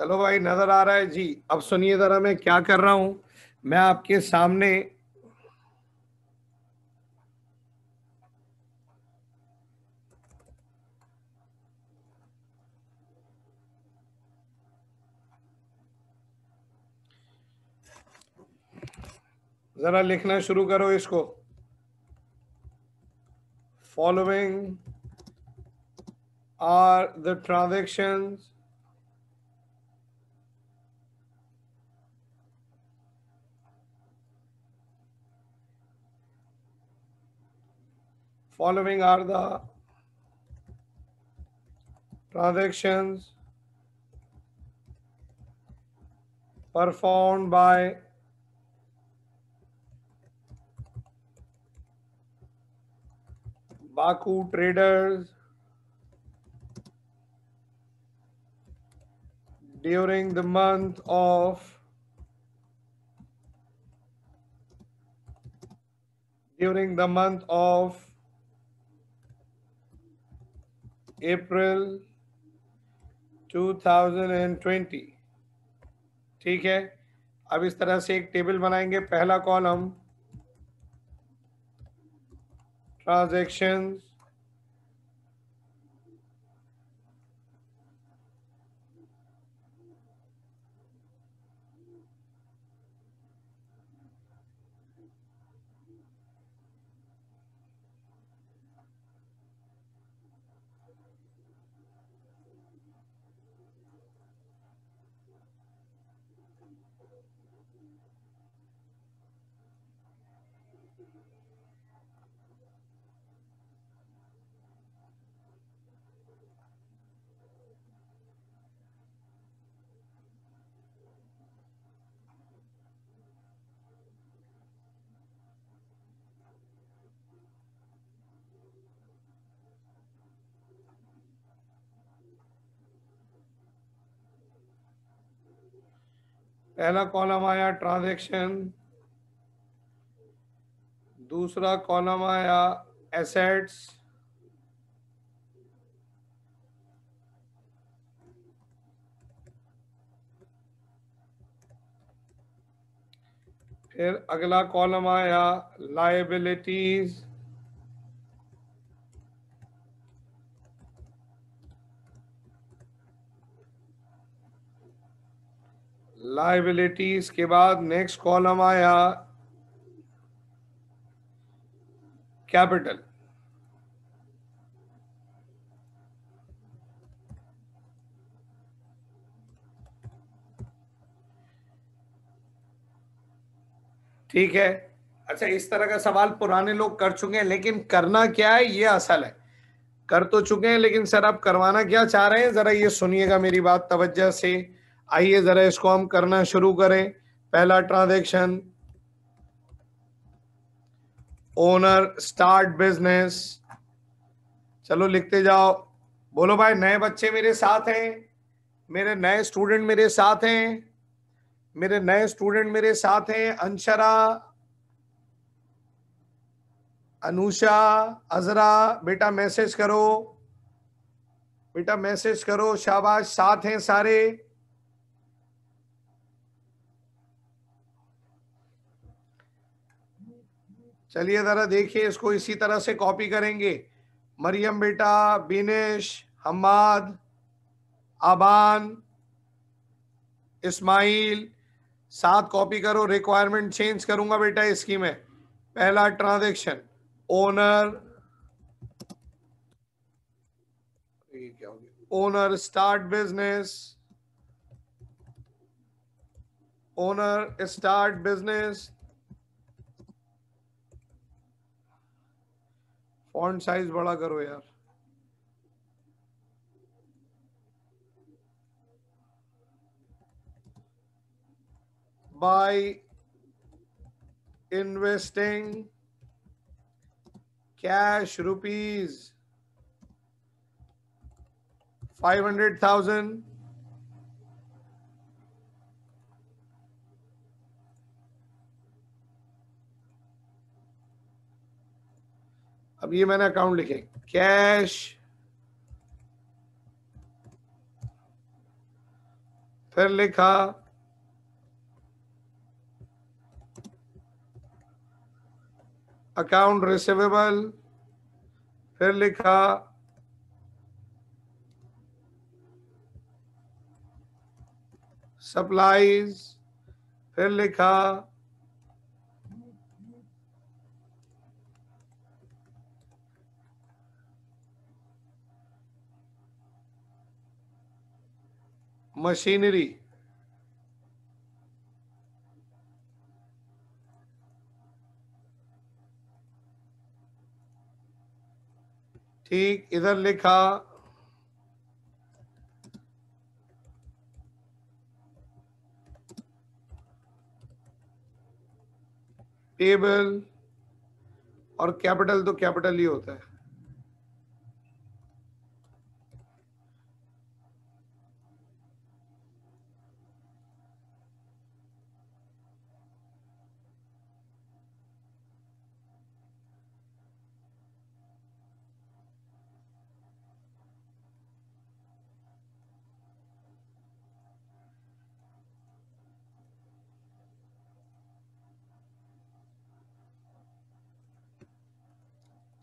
चलो भाई नजर आ रहा है जी अब सुनिए जरा मैं क्या कर रहा हूं मैं आपके सामने जरा लिखना शुरू करो इसको following are the transactions Following are the transactions performed by Baku traders during the month of during the month of April 2020 ठीक है अब इस तरह से एक टेबल बनाएंगे पहला कॉलम ट्रांजेक्शन्स पहला कॉलम आया ट्रांजैक्शन दूसरा कॉलम आया एसेट्स फिर अगला कॉलम आया लाइबिलिटीज लाइबिलिटीज के बाद नेक्स्ट कॉलम आया capital. ठीक है अच्छा इस तरह का सवाल पुराने लोग कर चुके हैं लेकिन करना क्या है ये असल है कर तो चुके हैं लेकिन सर आप करवाना क्या चाह रहे हैं जरा ये सुनिएगा मेरी बात तवज्जा से आइए जरा इसको हम करना शुरू करें पहला ट्रांजेक्शन ओनर स्टार्ट बिजनेस चलो लिखते जाओ बोलो भाई नए बच्चे मेरे साथ हैं मेरे नए स्टूडेंट मेरे साथ हैं मेरे नए स्टूडेंट मेरे साथ हैं अंशरा अनुषा अजरा बेटा मैसेज करो बेटा मैसेज करो शाबाश साथ हैं सारे चलिए ज़रा देखिए इसको इसी तरह से कॉपी करेंगे मरियम बेटा बिनेश हमाद आबान इस्माइल साथ कॉपी करो रिक्वायरमेंट चेंज करूंगा बेटा इसकी मैं पहला ट्रांजेक्शन ओनर क्या हो गया owner start business owner start business font size बड़ा करो यार by investing cash rupees five hundred thousand अब ये मैंने अकाउंट लिखे कैश फिर लिखा अकाउंट रिसिवेबल फिर लिखा सप्लाईज फिर लिखा मशीनरी ठीक इधर लिखा टेबल और कैपिटल तो कैपिटल ही होता है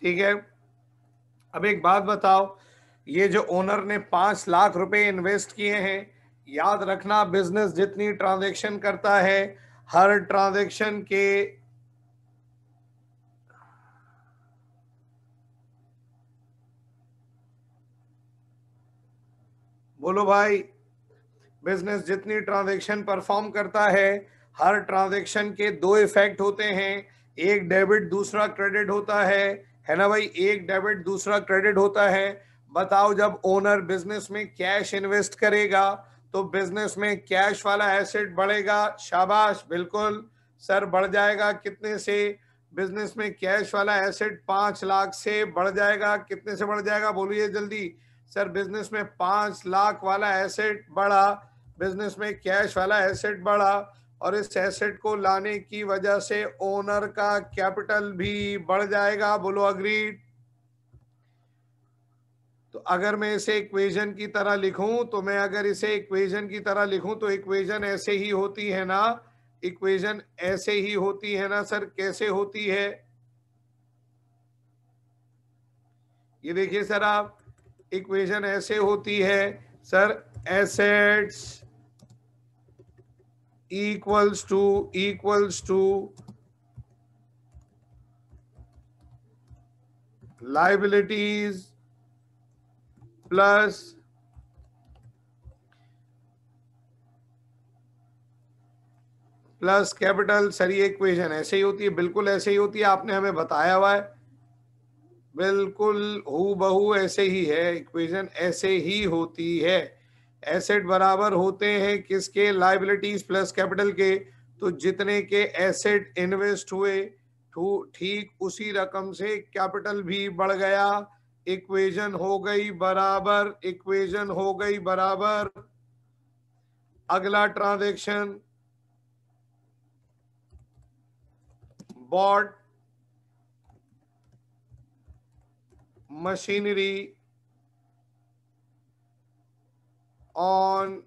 ठीक है अब एक बात बताओ ये जो ओनर ने पांच लाख रुपए इन्वेस्ट किए हैं याद रखना बिजनेस जितनी ट्रांजेक्शन करता है हर ट्रांजेक्शन के बोलो भाई बिजनेस जितनी ट्रांजैक्शन परफॉर्म करता है हर ट्रांजैक्शन के दो इफेक्ट होते हैं एक डेबिट दूसरा क्रेडिट होता है है ना भाई एक डेबिट दूसरा क्रेडिट होता है बताओ जब ओनर बिजनेस में कैश इन्वेस्ट करेगा तो बिजनेस में कैश वाला एसेट बढ़ेगा शाबाश बिल्कुल सर बढ़ जाएगा कितने से बिजनेस में कैश वाला एसेट पांच लाख से बढ़ जाएगा कितने से बढ़ जाएगा बोलिए जल्दी सर बिजनेस में पांच लाख वाला एसेट बढ़ा बिजनेस में कैश वाला एसेट बढ़ा और इस एसेट को लाने की वजह से ओनर का कैपिटल भी बढ़ जाएगा बोलो अग्रीड तो अगर मैं इसे इक्वेशन की तरह लिखूं तो मैं अगर इसे इक्वेशन की तरह लिखूं तो इक्वेशन ऐसे ही होती है ना इक्वेशन ऐसे ही होती है ना सर कैसे होती है ये देखिए सर आप इक्वेशन ऐसे होती है sir assets equals to equals to liabilities plus plus capital ये इक्वेशन ऐसे ही होती है बिल्कुल ऐसे ही होती है आपने हमें बताया हुआ है बिल्कुल हु बहु ऐसे ही है इक्वेशन ऐसे ही होती है एसेट बराबर होते हैं किसके लाइबिलिटीज प्लस कैपिटल के तो जितने के एसेट इन्वेस्ट हुए तो ठीक उसी रकम से कैपिटल भी बढ़ गया इक्वेशन हो गई बराबर इक्वेशन हो गई बराबर अगला transaction bought machinery on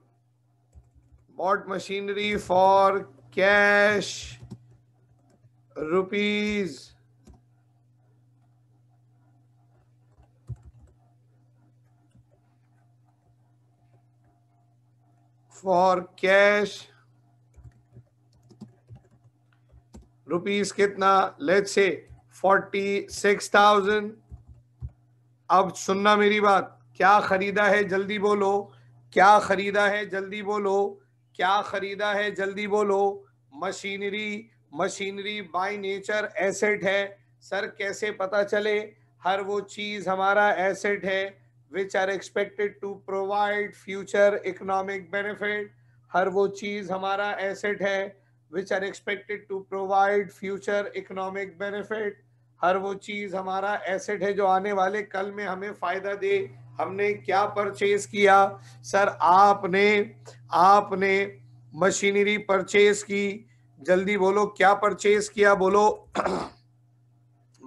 bought machinery for cash rupees for cash rupees kitna let's say 46000 ab sunna meri baat kya kharida hai jaldi bolo क्या खरीदा है जल्दी बोलो क्या खरीदा है जल्दी बोलो machinery machinery by nature asset है सर कैसे पता चले हर वो चीज हमारा एसेट है which are expected to provide future economic benefit हर वो चीज हमारा एसेट है which are expected to provide future economic benefit हर वो चीज हमारा एसेट है जो आने वाले कल में हमें फायदा दे हमने क्या परचेज किया सर आपने आपने मशीनरी परचेज की जल्दी बोलो क्या परचेज किया बोलो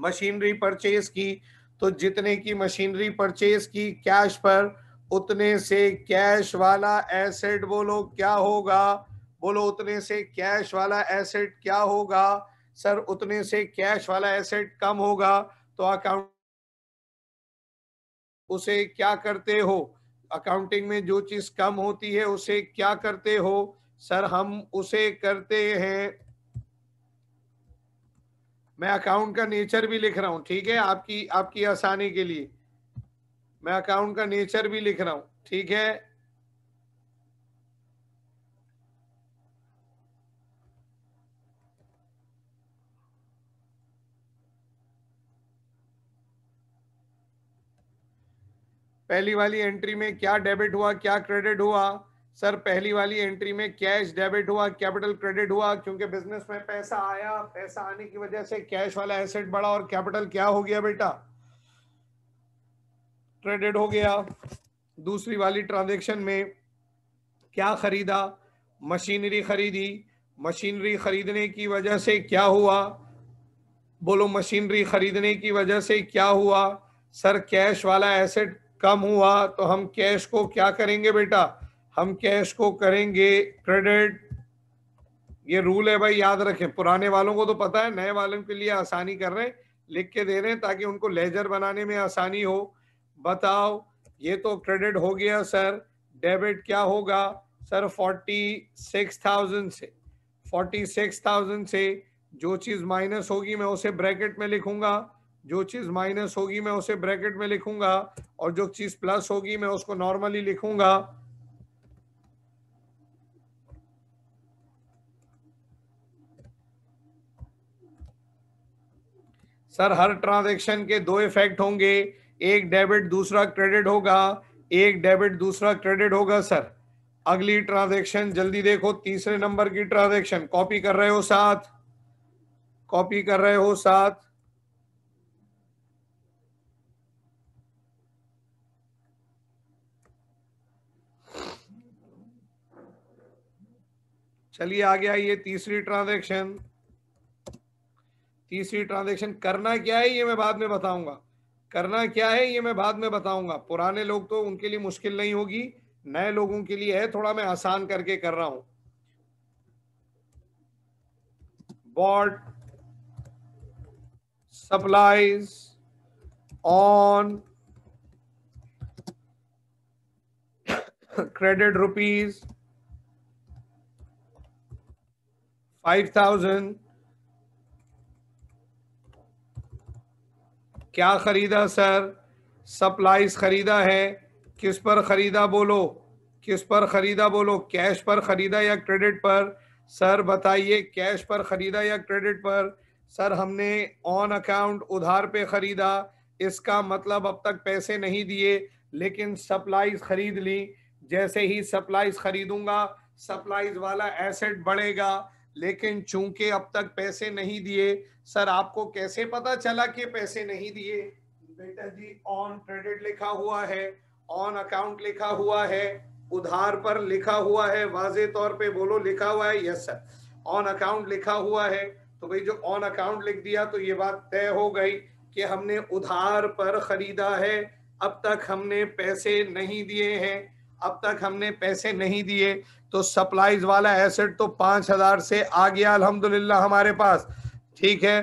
मशीनरी परचेज की तो जितने की मशीनरी परचेज की कैश पर उतने से कैश वाला एसेट बोलो क्या होगा बोलो उतने से कैश वाला एसेट क्या होगा सर उतने से कैश वाला एसेट कम होगा तो अकाउंट उसे क्या करते हो अकाउंटिंग में जो चीज कम होती है उसे क्या करते हो सर हम उसे करते हैं मैं अकाउंट का नेचर भी लिख रहा हूं ठीक है आपकी आपकी आसानी के लिए मैं अकाउंट का नेचर भी लिख रहा हूं ठीक है पहली वाली एंट्री में क्या डेबिट हुआ क्या क्रेडिट हुआ सर पहली वाली एंट्री में कैश डेबिट हुआ कैपिटल क्रेडिट हुआ क्योंकि बिजनेस में पैसा आया पैसा आने की वजह से कैश वाला एसेट बढ़ा और कैपिटल क्या हो गया बेटा क्रेडिट हो गया दूसरी वाली ट्रांजेक्शन में क्या खरीदा मशीनरी खरीदी मशीनरी खरीदने की वजह से क्या हुआ बोलो मशीनरी खरीदने की वजह से क्या हुआ सर कैश वाला एसेट कम हुआ तो हम कैश को क्या करेंगे बेटा हम कैश को करेंगे क्रेडिट ये रूल है भाई याद रखें पुराने वालों को तो पता है नए वालों के लिए आसानी कर रहे हैं लिख के दे रहे हैं ताकि उनको लेजर बनाने में आसानी हो बताओ ये तो क्रेडिट हो गया सर डेबिट क्या होगा सर फोर्टी सिक्स थाउजेंड से फोर्टी सिक्स थाउजेंड से जो चीज़ माइनस होगी मैं उसे ब्रैकेट में लिखूंगा जो चीज माइनस होगी मैं उसे ब्रैकेट में लिखूंगा और जो चीज प्लस होगी मैं उसको नॉर्मली लिखूंगा सर हर ट्रांजैक्शन के दो इफेक्ट होंगे एक डेबिट दूसरा क्रेडिट होगा एक डेबिट दूसरा क्रेडिट होगा सर अगली ट्रांजैक्शन जल्दी देखो तीसरे नंबर की ट्रांजैक्शन कॉपी कर रहे हो साथ कॉपी कर रहे हो साथ चलिए आ गया ये तीसरी ट्रांजेक्शन तीसरी ट्रांजेक्शन करना क्या है ये मैं बाद में बताऊंगा करना क्या है ये मैं बाद में बताऊंगा पुराने लोग तो उनके लिए मुश्किल नहीं होगी नए लोगों के लिए है थोड़ा मैं आसान करके कर रहा हूं bought supplies on credit rupees 5000 क्या खरीदा सर सप्लाईज खरीदा है किस पर खरीदा बोलो किस पर खरीदा बोलो कैश पर खरीदा या क्रेडिट पर सर बताइए कैश पर खरीदा या क्रेडिट पर सर हमने ऑन अकाउंट उधार पे खरीदा इसका मतलब अब तक पैसे नहीं दिए लेकिन सप्लाईज खरीद ली जैसे ही सप्लाईज खरीदूंगा सप्लाईज वाला एसेट बढ़ेगा लेकिन चूंकि अब तक पैसे नहीं दिए सर आपको कैसे पता चला कि पैसे नहीं दिए बेटा जी ऑन क्रेडिट लिखा हुआ है ऑन अकाउंट लिखा हुआ है उधार पर लिखा हुआ है वाजे तौर पे बोलो लिखा हुआ है यस सर ऑन अकाउंट लिखा हुआ है तो भाई जो ऑन अकाउंट लिख दिया तो ये बात तय हो गई कि हमने उधार पर खरीदा है अब तक हमने पैसे नहीं दिए हैं अब तक हमने पैसे नहीं दिए तो सप्लाईज वाला एसेट तो पांच हजार से आ गया अलहमदुल्ला हमारे पास ठीक है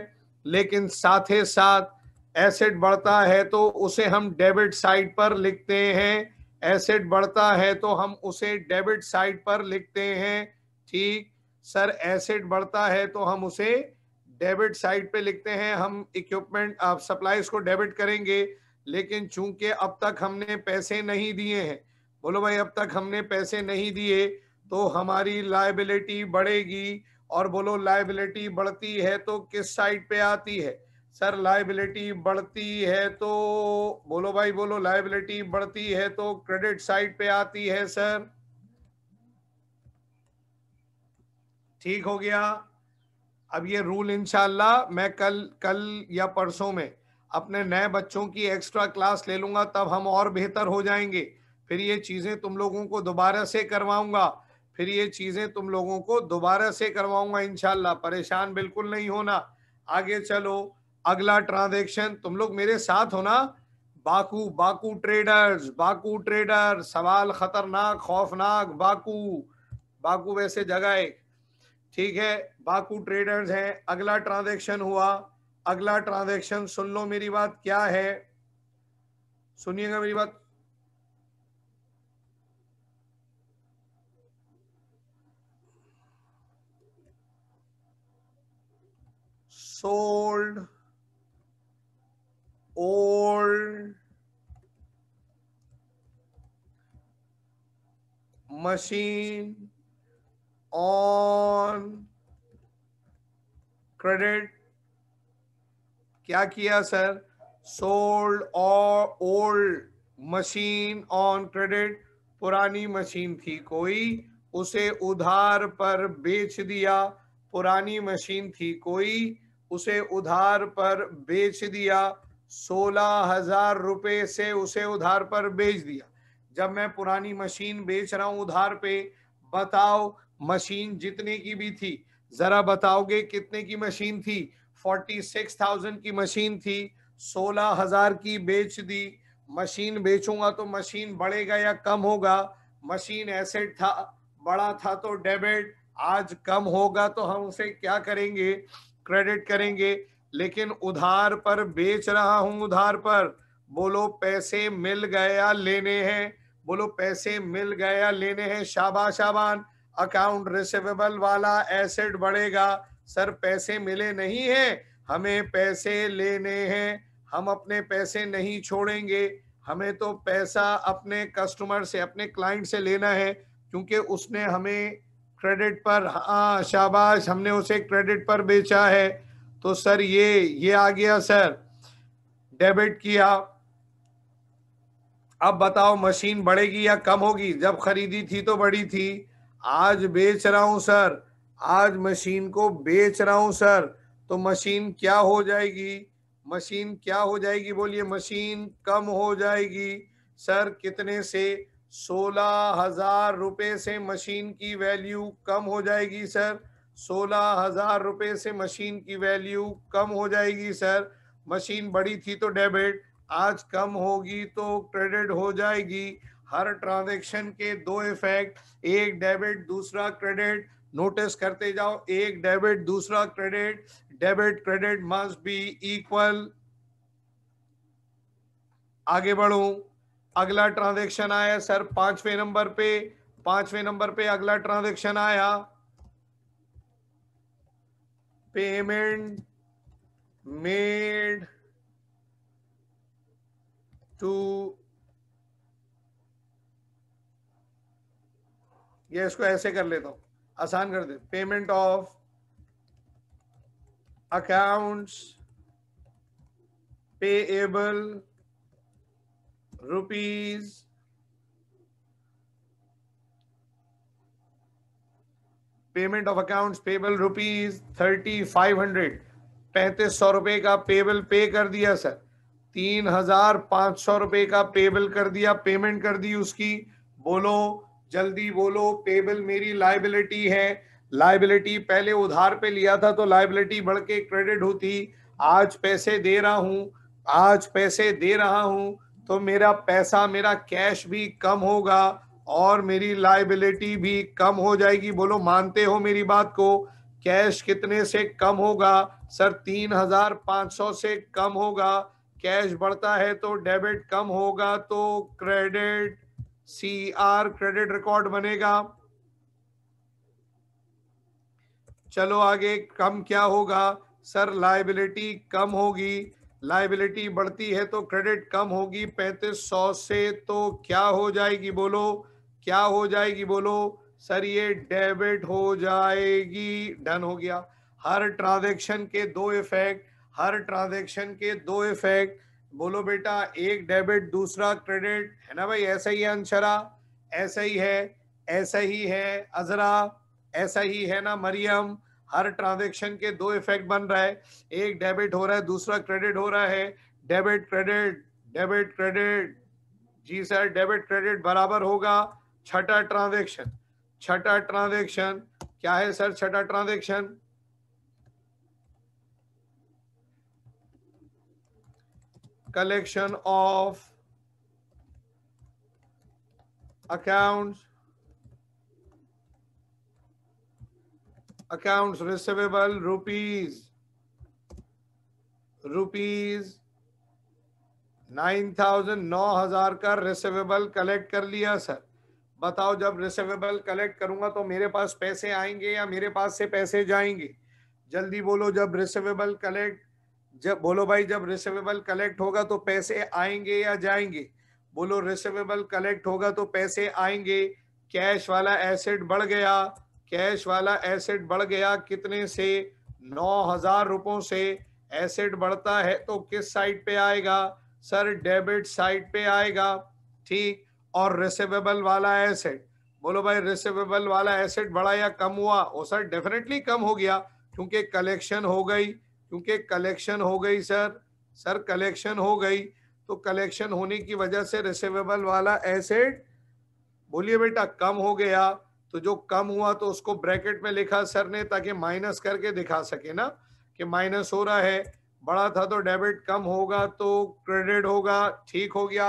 लेकिन साथ ही साथ एसेट बढ़ता है तो उसे हम डेबिट साइड पर लिखते हैं एसेट बढ़ता है तो हम उसे डेबिट साइड पर लिखते हैं ठीक सर एसेट बढ़ता है तो हम उसे डेबिट साइड पे लिखते हैं हम इक्विपमेंट आप सप्लाईज को डेबिट करेंगे लेकिन चूंकि अब तक हमने पैसे नहीं दिए हैं बोलो भाई अब तक हमने पैसे नहीं दिए तो हमारी लाइबिलिटी बढ़ेगी और बोलो लाइबिलिटी बढ़ती है तो किस साइड पे आती है सर लाइबिलिटी बढ़ती है तो बोलो भाई बोलो लाइबिलिटी बढ़ती है तो क्रेडिट साइड पे आती है सर ठीक हो गया अब ये रूल इनशाला मैं कल कल या परसों में अपने नए बच्चों की एक्स्ट्रा क्लास ले लूंगा तब हम और बेहतर हो जाएंगे फिर ये चीजें तुम लोगों को दोबारा से करवाऊंगा फिर ये चीजें तुम लोगों को दोबारा से करवाऊंगा इनशाला परेशान बिल्कुल नहीं होना आगे चलो अगला ट्रांजेक्शन तुम लोग मेरे साथ होना Baku Baku traders Baku trader सवाल खतरनाक खौफनाक बाकू बाकू वैसे जगह एक ठीक है बाकू ट्रेडर्स हैं अगला ट्रांजेक्शन हुआ अगला ट्रांजेक्शन सुन लो मेरी बात क्या है सुनिएगा मेरी बात sold old machine on credit क्या किया सर सोल्ड और ओल्ड मशीन ऑन क्रेडिट पुरानी मशीन थी कोई उसे उधार पर बेच दिया पुरानी मशीन थी कोई उसे उधार पर बेच दिया सोलह हजार रुपये से उसे उधार पर बेच दिया जब मैं पुरानी मशीन बेच रहा हूं उधार पे बताओ मशीन जितने की भी थी जरा बताओगे कितने की मशीन थी फोर्टी सिक्स थाउजेंड की मशीन थी सोलह हजार की बेच दी मशीन बेचूंगा तो मशीन बढ़ेगा या कम होगा मशीन एसेट था बड़ा था तो डेबिट आज कम होगा तो हम उसे क्या करेंगे क्रेडिट करेंगे लेकिन उधार पर बेच रहा हूं उधार पर बोलो पैसे मिल गया लेने हैं बोलो पैसे मिल गया लेने हैं शाबा शाबान अकाउंट रिसिवेबल वाला एसेट बढ़ेगा सर पैसे मिले नहीं है हमें पैसे लेने हैं हम अपने पैसे नहीं छोड़ेंगे हमें तो पैसा अपने कस्टमर से अपने क्लाइंट से लेना है क्योंकि उसने हमें क्रेडिट पर हाँ शाबाश हमने उसे क्रेडिट पर बेचा है तो सर ये ये आ गया सर डेबिट किया अब बताओ मशीन बढ़ेगी या कम होगी जब खरीदी थी तो बड़ी थी आज बेच रहा हूं सर आज मशीन को बेच रहा हूं सर तो मशीन क्या हो जाएगी मशीन क्या हो जाएगी बोलिए मशीन कम हो जाएगी सर कितने से सोलह हजार रुपये से मशीन की वैल्यू कम हो जाएगी सर सोलह हजार रुपये से मशीन की वैल्यू कम हो जाएगी सर मशीन बड़ी थी तो डेबिट आज कम होगी तो क्रेडिट हो जाएगी हर ट्रांजेक्शन के दो इफेक्ट एक डेबिट दूसरा क्रेडिट नोटिस करते जाओ एक डेबिट दूसरा credit debit credit must be equal आगे बढ़ो अगला ट्रांजेक्शन आया सर पांचवें नंबर पे पांचवें नंबर पे अगला ट्रांजेक्शन आया पेमेंट मेड टू ये इसको ऐसे कर लेता हूं आसान कर दे payment of accounts payable rupees payment of account payable rupees thirty five hundred पैंतीस सौ रुपए का पेबल पे कर दिया सर तीन हजार पांच सौ रुपए का पेबल कर दिया पेमेंट कर दी उसकी बोलो जल्दी बोलो पेबल मेरी लाइबिलिटी है लाइबिलिटी पहले उधार पे लिया था तो लाइबिलिटी बढ़ के क्रेडिट होती आज पैसे दे रहा हूं आज पैसे दे रहा हूं तो मेरा पैसा मेरा कैश भी कम होगा और मेरी लाइबिलिटी भी कम हो जाएगी बोलो मानते हो मेरी बात को कैश कितने से कम होगा सर तीन हजार पाँच सौ से कम होगा कैश बढ़ता है तो डेबिट कम होगा तो credit C R credit record बनेगा चलो आगे कम क्या होगा सर लाइबिलिटी कम होगी लाइबिलिटी बढ़ती है तो क्रेडिट कम होगी पैंतीस सौ से तो क्या हो जाएगी बोलो क्या हो जाएगी बोलो सर ये डेबिट हो जाएगी डन हो गया हर ट्रांजेक्शन के दो इफेक्ट हर ट्रांजेक्शन के दो इफेक्ट बोलो बेटा एक डेबिट दूसरा क्रेडिट है ना भाई ऐसा ही है अंशरा ऐसा ही है ऐसा ही है अजरा ऐसा ही है ना मरियम हर ट्रांजेक्शन के दो इफेक्ट बन रहा है एक डेबिट हो रहा है दूसरा क्रेडिट हो रहा है डेबिट क्रेडिट डेबिट क्रेडिट जी सर डेबिट क्रेडिट बराबर होगा छठा ट्रांजेक्शन छठा ट्रांजेक्शन क्या है सर छठा transaction collection of account accounts receivable rupees rupees nine thousand नौ हजार का रिसिवेबल कलेक्ट कर लिया सर बताओ जब रिसिवेबल कलेक्ट करूंगा तो मेरे पास पैसे आएंगे या मेरे पास से पैसे जाएंगे जल्दी बोलो जब रिसिवेबल कलेक्ट जब बोलो भाई जब रिसिवेबल कलेक्ट होगा तो पैसे आएंगे या जाएंगे बोलो रिसिवेबल कलेक्ट होगा तो पैसे आएंगे कैश वाला एसेट बढ़ गया कैश वाला एसेट बढ़ गया कितने से नौ हजार रुपयों से एसेट बढ़ता है तो किस साइड पे आएगा सर डेबिट साइड पे आएगा ठीक और रिसिवेबल वाला एसेट बोलो भाई रिसिवेबल वाला एसेट बढ़ा या कम हुआ वो सर डेफिनेटली कम हो गया क्योंकि कलेक्शन हो गई क्योंकि कलेक्शन हो गई सर सर कलेक्शन हो गई तो कलेक्शन होने की वजह से रिसिवेबल वाला एसेट बोलिए बेटा कम हो गया तो जो कम हुआ तो उसको ब्रैकेट में लिखा सर ने ताकि माइनस करके दिखा सके ना कि माइनस हो रहा है बड़ा था तो डेबिट कम होगा तो क्रेडिट होगा ठीक हो गया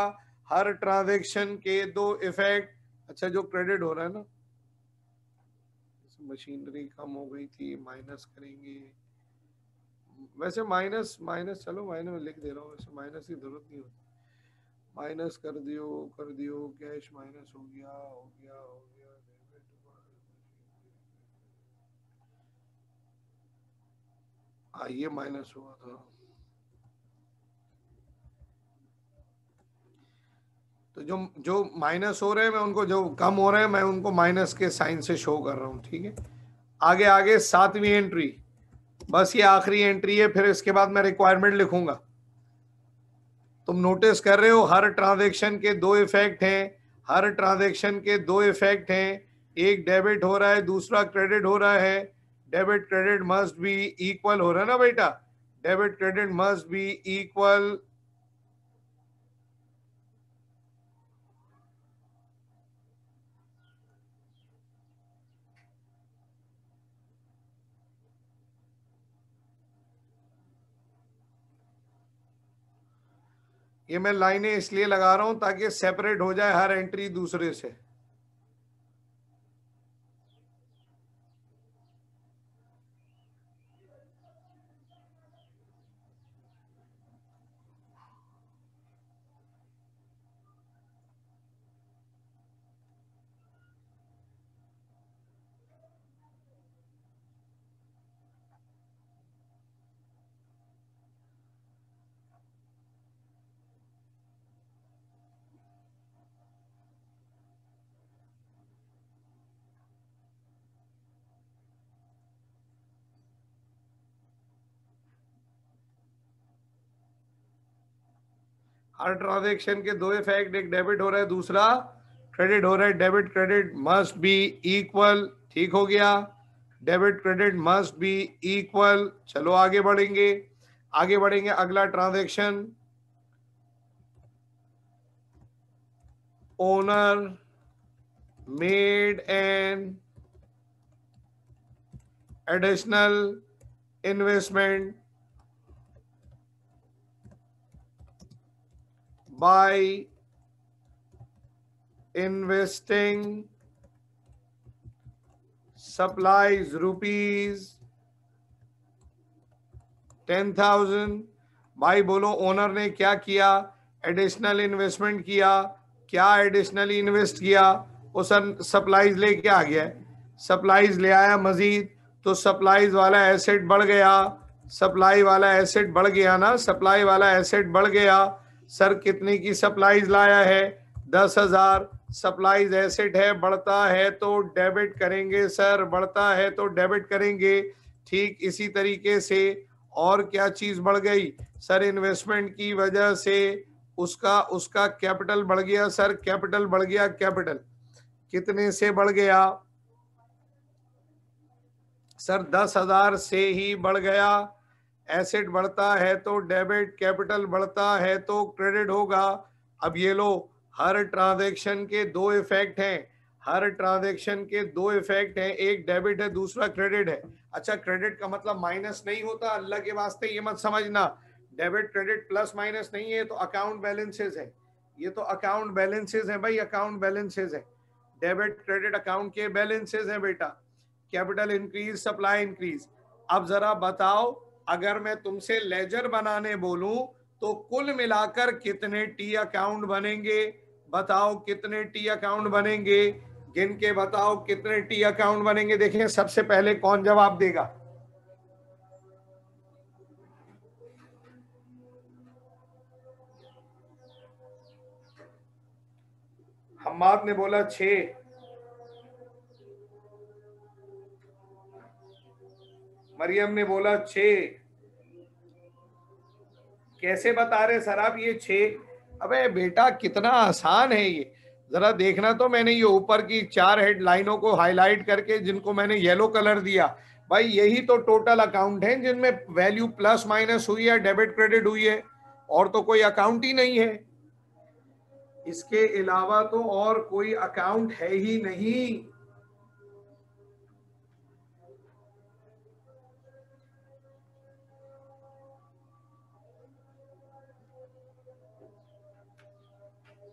हर ट्रांजेक्शन के दो इफेक्ट अच्छा जो क्रेडिट हो रहा है ना मशीनरी कम हो गई थी माइनस करेंगे वैसे माइनस माइनस चलो माइनस लिख दे रहा हूँ वैसे माइनस की जरूरत नहीं होती माइनस कर दियो कर दियो कैश माइनस हो गया हो गया हो गया आइए ये माइनस हुआ था तो जो जो माइनस हो रहे हैं मैं उनको जो कम हो रहे हैं मैं उनको माइनस के साइन से शो कर रहा हूँ ठीक है आगे आगे सातवीं एंट्री बस ये आखिरी एंट्री है फिर इसके बाद मैं रिक्वायरमेंट लिखूंगा तुम नोटिस कर रहे हो हर ट्रांजेक्शन के दो इफेक्ट हैं हर ट्रांजेक्शन के दो इफेक्ट हैं एक डेबिट हो रहा है दूसरा क्रेडिट हो रहा है debit credit must be equal हो रहा ना बेटा debit credit must be equal ये मैं लाइनें इसलिए लगा रहा हूं ताकि सेपरेट हो जाए हर एंट्री दूसरे से हर ट्रांजेक्शन के दो इफेक्ट एक डेबिट हो रहा है दूसरा क्रेडिट हो रहा है debit credit must be equal ठीक हो गया debit credit must be equal चलो आगे बढ़ेंगे आगे बढ़ेंगे अगला transaction owner made an additional investment by investing supplies rupees 10,000 भाई बोलो ओनर ने क्या किया एडिशनल इन्वेस्टमेंट किया क्या एडिशनली इन्वेस्ट किया वो सर सप्लाईज लेके आ गया सप्लाईज ले आया मजीद तो सप्लाईज वाला एसेट बढ़ गया सप्लाई वाला एसेट बढ़ गया ना सप्लाई वाला एसेट बढ़ गया सर कितने की सप्लाईज लाया है दस हजार सप्लाईज एसेट है बढ़ता है तो डेबिट करेंगे सर बढ़ता है तो डेबिट करेंगे ठीक इसी तरीके से और क्या चीज बढ़ गई सर इन्वेस्टमेंट की वजह से उसका उसका कैपिटल बढ़ गया सर कैपिटल बढ़ गया कैपिटल कितने से बढ़ गया सर दस हजार से ही बढ़ गया एसेट बढ़ता है तो डेबिट कैपिटल बढ़ता है तो क्रेडिट होगा अब ये लो हर ट्रांजेक्शन के दो इफेक्ट हैं हर ट्रांजेक्शन के दो इफेक्ट हैं एक डेबिट है दूसरा क्रेडिट है अच्छा क्रेडिट का मतलब माइनस नहीं होता अल्लाह के वास्ते ये मत समझना डेबिट क्रेडिट प्लस माइनस नहीं है तो अकाउंट बैलेंसेज है ये तो अकाउंट बैलेंसेज है भाई अकाउंट बैलेंसेज है डेबिट क्रेडिट अकाउंट के बैलेंसेज है बेटा कैपिटल इंक्रीज सप्लाई इंक्रीज अब जरा बताओ अगर मैं तुमसे लेजर बनाने बोलूं तो कुल मिलाकर कितने टी अकाउंट बनेंगे बताओ कितने टी अकाउंट बनेंगे गिन के बताओ कितने टी अकाउंट बनेंगे देखें सबसे पहले कौन जवाब देगा हम्माद ने बोला छे मरियम ने बोला छे कैसे बता रहे सर आप ये छे अबे बेटा कितना आसान है ये जरा देखना तो मैंने ये ऊपर की चार हेडलाइनों को हाईलाइट करके जिनको मैंने येलो कलर दिया भाई यही तो टोटल अकाउंट है जिनमें वैल्यू प्लस माइनस हुई है डेबिट क्रेडिट हुई है और तो कोई अकाउंट ही नहीं है इसके अलावा तो और कोई अकाउंट है ही नहीं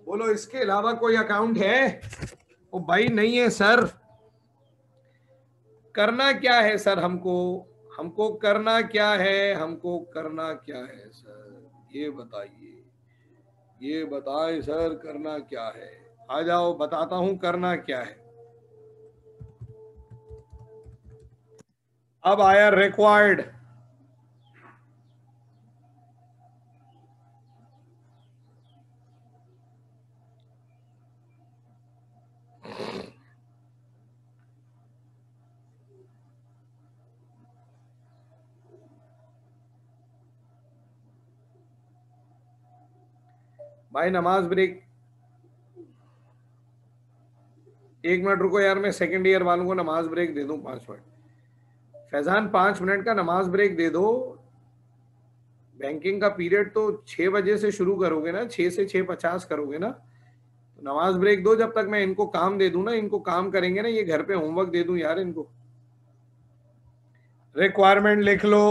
बोलो इसके अलावा कोई अकाउंट है ओ भाई नहीं है सर करना क्या है सर हमको हमको करना क्या है हमको करना क्या है सर ये बताइए ये बताएं सर करना क्या है आ जाओ बताता हूं करना क्या है अब आया रिक्वायर्ड भाई नमाज ब्रेक एक मिनट रुको यार मैं सेकंड ईयर वालों को नमाज ब्रेक दे दू पांच मिनट फैजान पांच मिनट का नमाज ब्रेक दे दो बैंकिंग का पीरियड तो छह बजे से शुरू करोगे ना छह से छह पचास करोगे ना तो नमाज ब्रेक दो जब तक मैं इनको काम दे दू ना इनको काम करेंगे ना ये घर पे होमवर्क दे दू यार इनको रिक्वायरमेंट लिख लो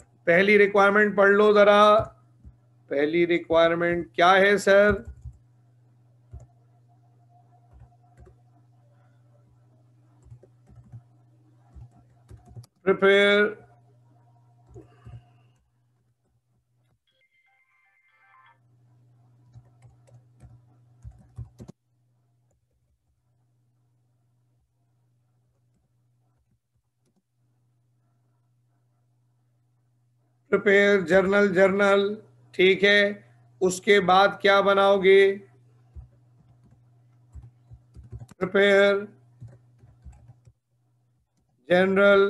पहली रिक्वायरमेंट पढ़ लो जरा पहली रिक्वायरमेंट क्या है sir prepare prepare journal journal ठीक है उसके बाद क्या बनाओगे प्रिपेयर जनरल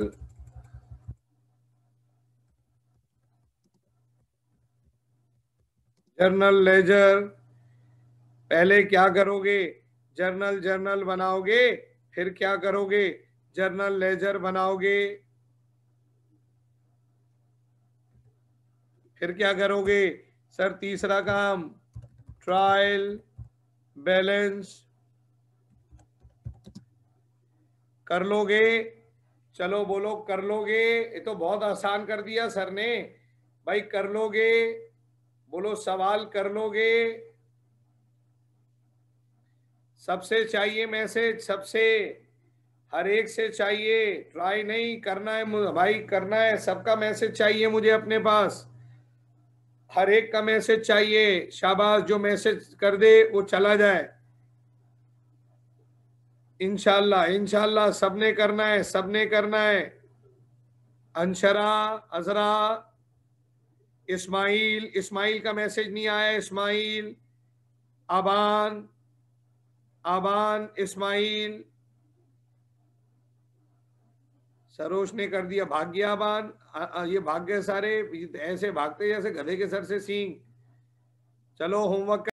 जर्नल लेजर पहले क्या करोगे जर्नल जर्नल बनाओगे फिर क्या करोगे जर्नल लेजर बनाओगे फिर क्या करोगे सर तीसरा काम ट्रायल बैलेंस कर लोगे चलो बोलो कर लोगे ये तो बहुत आसान कर दिया सर ने भाई कर लोगे बोलो सवाल कर लोगे सबसे चाहिए मैसेज सबसे हर एक से चाहिए ट्राई नहीं करना है भाई करना है सबका मैसेज चाहिए मुझे अपने पास हर एक का मैसेज चाहिए शाबाश जो मैसेज कर दे वो चला जाए इनशाला इनशाला सबने करना है सबने करना है अंशरा अजरा इस्माइल इस्माइल का मैसेज नहीं आया इस्माइल आबान आबान इस्माइल सरोज ने कर दिया भाग्यवान ये भाग्य सारे ऐसे भागते जैसे गधे के सर से सींग चलो होमवर्क